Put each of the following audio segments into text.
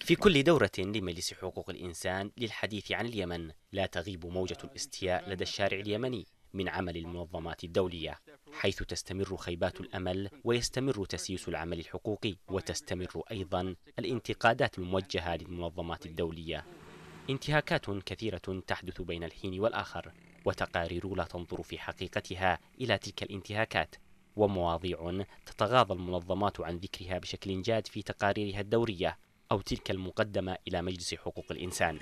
في كل دورة لمجلس حقوق الإنسان للحديث عن اليمن لا تغيب موجة الاستياء لدى الشارع اليمني من عمل المنظمات الدولية حيث تستمر خيبات الأمل ويستمر تسييس العمل الحقوقي وتستمر أيضا الانتقادات الموجهة للمنظمات الدولية انتهاكات كثيرة تحدث بين الحين والآخر وتقارير لا تنظر في حقيقتها إلى تلك الانتهاكات ومواضيع تتغاضى المنظمات عن ذكرها بشكل جاد في تقاريرها الدورية أو تلك المقدمة إلى مجلس حقوق الإنسان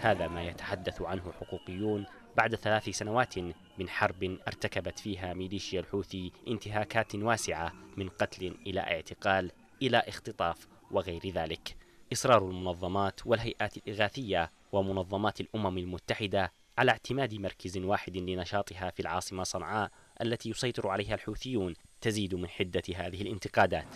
هذا ما يتحدث عنه حقوقيون بعد ثلاث سنوات من حرب ارتكبت فيها ميليشيا الحوثي انتهاكات واسعة من قتل إلى اعتقال إلى اختطاف وغير ذلك إصرار المنظمات والهيئات الإغاثية ومنظمات الأمم المتحدة على اعتماد مركز واحد لنشاطها في العاصمة صنعاء التي يسيطر عليها الحوثيون تزيد من حدة هذه الانتقادات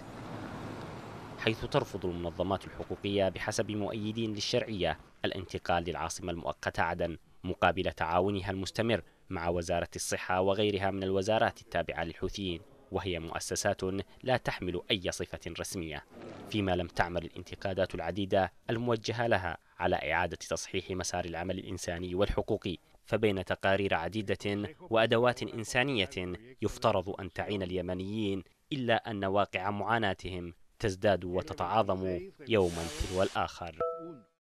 حيث ترفض المنظمات الحقوقية بحسب مؤيدين للشرعية الانتقال للعاصمة المؤقتة عدن مقابل تعاونها المستمر مع وزارة الصحة وغيرها من الوزارات التابعة للحوثيين وهي مؤسسات لا تحمل أي صفة رسمية فيما لم تعمل الانتقادات العديدة الموجهة لها على إعادة تصحيح مسار العمل الإنساني والحقوقي فبين تقارير عديدة وأدوات إنسانية يفترض أن تعين اليمنيين إلا أن واقع معاناتهم تزداد وتتعاظم يوما تلو الآخر